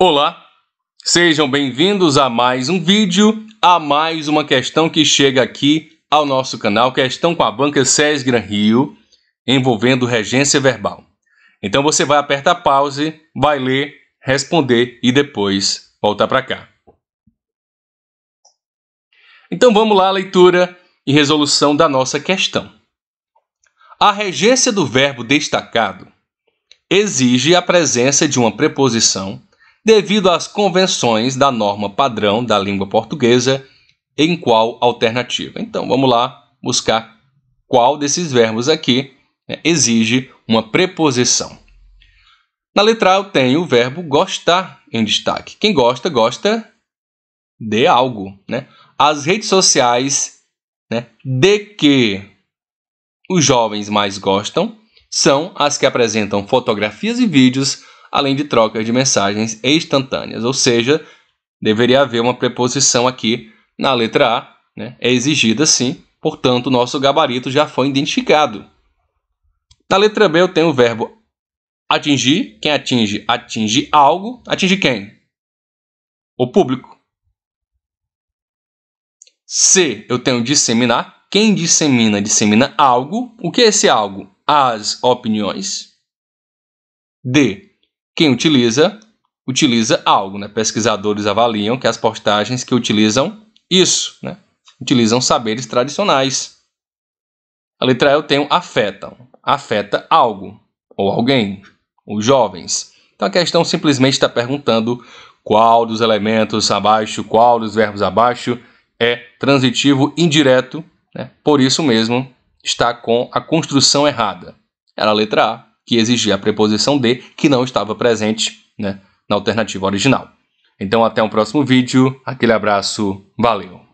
Olá, sejam bem-vindos a mais um vídeo, a mais uma questão que chega aqui ao nosso canal, questão com a banca SES Gran Rio, envolvendo regência verbal. Então você vai apertar pause, vai ler, responder e depois voltar para cá. Então vamos lá à leitura e resolução da nossa questão. A regência do verbo destacado exige a presença de uma preposição devido às convenções da norma padrão da língua portuguesa em qual alternativa. Então vamos lá buscar qual desses verbos aqui né, exige uma preposição. Na letra A eu tenho o verbo gostar em destaque. Quem gosta, gosta de algo. Né? As redes sociais né, de que os jovens mais gostam são as que apresentam fotografias e vídeos além de trocas de mensagens instantâneas. Ou seja, deveria haver uma preposição aqui na letra A, né? é exigida sim, portanto, nosso gabarito já foi identificado. Na letra B, eu tenho o verbo atingir. Quem atinge, atinge algo. Atinge quem? O público. C, eu tenho disseminar. Quem dissemina, dissemina algo. O que é esse algo? As opiniões. D, quem utiliza, utiliza algo. Né? Pesquisadores avaliam que as postagens que utilizam isso, né? utilizam saberes tradicionais. A letra E eu tenho afetam. Afeta algo, ou alguém, ou jovens. Então a questão simplesmente está perguntando qual dos elementos abaixo, qual dos verbos abaixo é transitivo indireto, né? por isso mesmo está com a construção errada. Era a letra A que exigia a preposição de, que não estava presente né, na alternativa original. Então, até um próximo vídeo. Aquele abraço. Valeu!